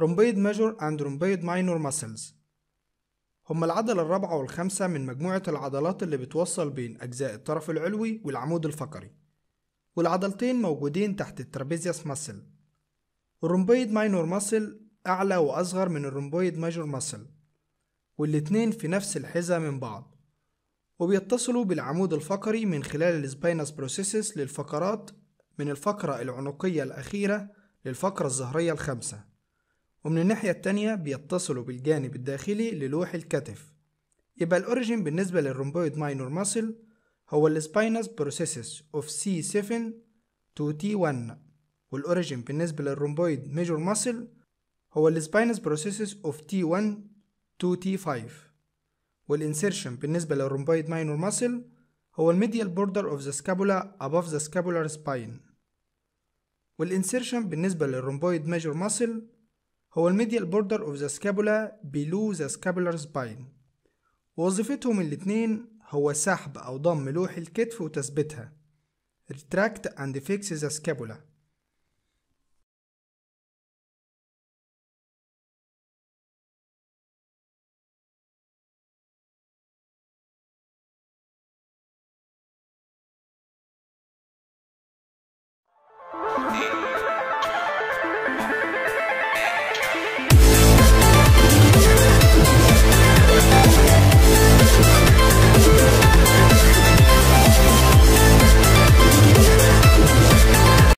رومبيد ماجور اند رومبيد ماينور ماسلز هما العضلة الرابعة والخامسة من مجموعة العضلات اللي بتوصل بين أجزاء الطرف العلوي والعمود الفقري والعضلتين موجودين تحت الترابيزيوس ماسل الرومبيد ماينور ماسل أعلى وأصغر من الرومبيد ماجور ماسل والاتنين في نفس الحزة من بعض وبيتصلوا بالعمود الفقري من خلال السباينس بروسيسس للفقرات من الفقرة العنقية الأخيرة للفقرة الظهرية الخامسة ومن الناحية التانية بيتصلوا بالجانب الداخلي للوح الكتف يبقى الأوريجين بالنسبة للرومبويد ماينور ماسل هو السباينس بروسيسس اوف سي 7 تو تي 1 والأوريجين بالنسبة للرومبويد ميجور ماسل هو السباينس بروسيسس اوف تي 1 تو تي 5 والإنسيرشن بالنسبة للرومبويد ماينور ماسل هو الميديال بوردر اوف ذا سكابولا above ذا سكابولار سباين والإنسيرشن بالنسبة للرومبويد ميجور ماسل هو الميديال بوردر اوف ذا سكابولا بيلو ذا سكابولار سباين وظيفتهم الاتنين هو سحب أو ضم لوح الكتف وتثبيتها retract and fix the scapula